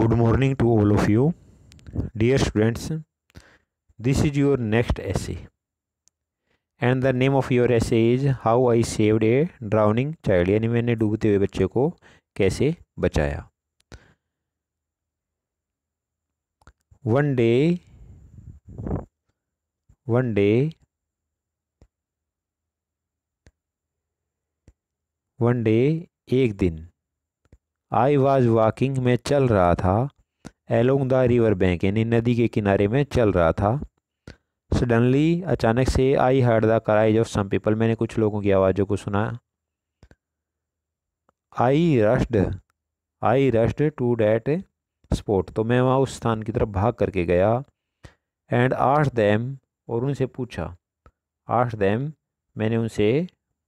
good morning to all of you dear students this is your next essay and the name of your essay is how I saved a drowning child यानी मैंने डूबते हुए बच्चे को कैसे बचाया one day one day one day एक दिन आई वॉज वॉकिंग मैं चल रहा था एलोंग द रिवर बैंक यानी नदी के किनारे में चल रहा था सडनली अचानक से I heard the cries of some people मैंने कुछ लोगों की आवाज़ों को सुना I rushed I rushed to that spot तो मैं वहाँ उस स्थान की तरफ भाग करके गया एंड आठ दैम और उनसे पूछा आठ दैम मैंने उनसे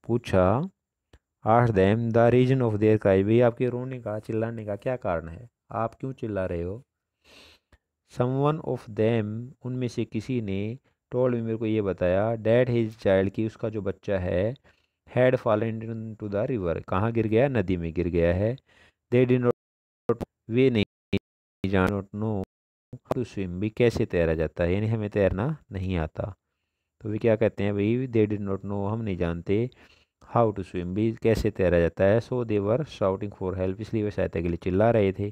पूछा आठ them the reason of their cry भाई आपके रोने का चिल्लाने का क्या कारण है आप क्यों चिल्ला रहे हो वन ऑफ दैम उनमें से किसी ने टोल में मेरे को ये बताया डैड हिज चाइल्ड कि उसका जो बच्चा है fall fallen to the river कहाँ गिर गया नदी में गिर गया है दे डि नोट वे नहीं जान नोट नो टू स्विम भी कैसे तैरा जाता है यानी हमें तैरना नहीं आता तो वे क्या कहते हैं भाई दे डिड नोट नो हम नहीं जानते हाउ टू स्विम भी कैसे तैरा जाता है so they were shouting for help इसलिए वे सहायता के लिए चिल्ला रहे थे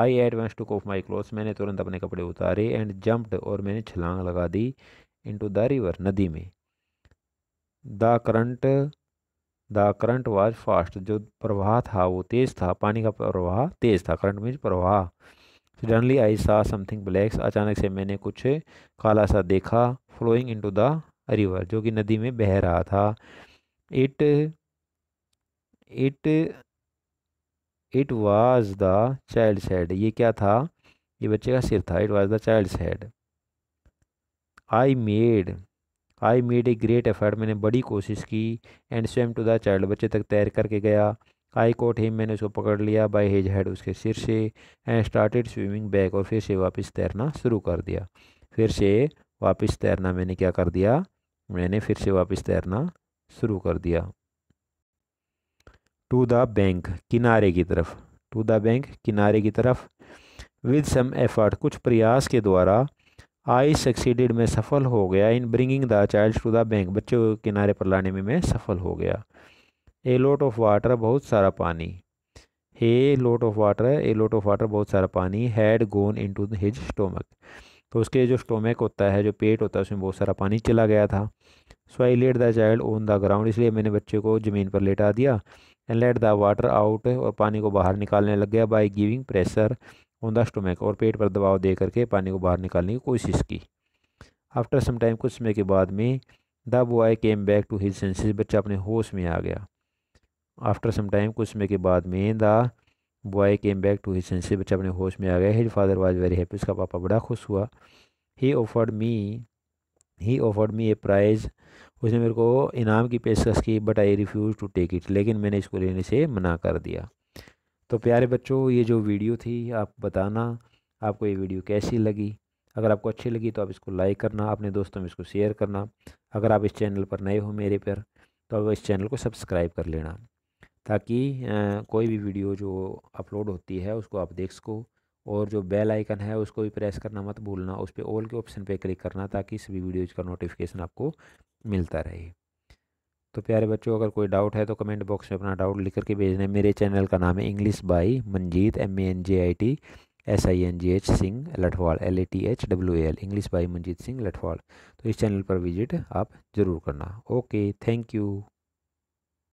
I advance to cough my clothes मैंने तुरंत अपने कपड़े उतारे एंड जम्प्ड और मैंने छलांग लगा दी टू द रिवर नदी में the current the current was fast जो प्रवाह था वो तेज़ था पानी का प्रवाह तेज़ था करंट मीन्स प्रवाह suddenly I saw something blacks अचानक से मैंने कुछ काला सा देखा फ्लोइंग टू द रिवर जो कि नदी में बह रहा था it it it was the child head ये क्या था ये बच्चे का सिर था it was the child head I made I made a great effort मैंने बड़ी कोशिश की and swam to the child बच्चे तक तैर करके गया आई कोट हिम मैंने उसको पकड़ लिया बाई हेज हेड उसके सिर से एंड स्टार्टेड स्विमिंग बैक और फिर से वापस तैरना शुरू कर दिया फिर से वापस तैरना मैंने क्या कर दिया मैंने फिर से वापस तैरना शुरू कर दिया टू द बैंक किनारे की तरफ टू द बैंक किनारे की तरफ विद सम एफर्ट कुछ प्रयास के द्वारा आई सक्सीडेड में सफल हो गया in bringing the child to the bank बच्चे को किनारे पर लाने में मैं सफल हो गया ए लोट ऑफ वाटर बहुत सारा पानी a lot of water a lot of water बहुत सारा पानी had gone into his stomach तो उसके जो स्टोमेक होता है जो पेट होता है उसमें बहुत सारा पानी चला गया था so I let the child on the ground इसलिए मैंने बच्चे को ज़मीन पर लेटा दिया and let the water out और पानी को बाहर निकालने लग गया by giving pressure on the stomach और पेट पर दबाव दे करके पानी को बाहर निकालने की कोशिश की आफ्टर सम टाइम कुछ समय के बाद में the boy came back to his senses बच्चा अपने होश में आ गया आफ्टर सम टाइम कुछ समय के बाद में the boy came back to his से बच्चा अपने होश में आ गया his father was very happy उसका पापा बड़ा खुश हुआ he offered me he offered me a prize उसने मेरे को इनाम की पेशकश की but I refuse to take it लेकिन मैंने इसको लेने से मना कर दिया तो प्यारे बच्चों ये जो वीडियो थी आप बताना आपको ये वीडियो कैसी लगी अगर आपको अच्छी लगी तो आप इसको लाइक करना अपने दोस्तों में इसको शेयर करना अगर आप इस चैनल पर नए हो मेरे पर तो आप इस चैनल को सब्सक्राइब कर लेना ताकि कोई भी वीडियो जो अपलोड होती है उसको आप देख सको और जो बेल आइकन है उसको भी प्रेस करना मत भूलना उस पर ऑल के ऑप्शन पे क्लिक करना ताकि सभी वीडियोज़ का नोटिफिकेशन आपको मिलता रहे तो प्यारे बच्चों अगर कोई डाउट है तो कमेंट बॉक्स में अपना डाउट लिख करके भेजना मेरे चैनल का नाम है English by Manjit M A N J I T S I N G H Singh Lathwal L A T H W L English by Manjit Singh Lathwal तो इस चैनल पर विजिट आप ज़रूर करना ओके थैंक यू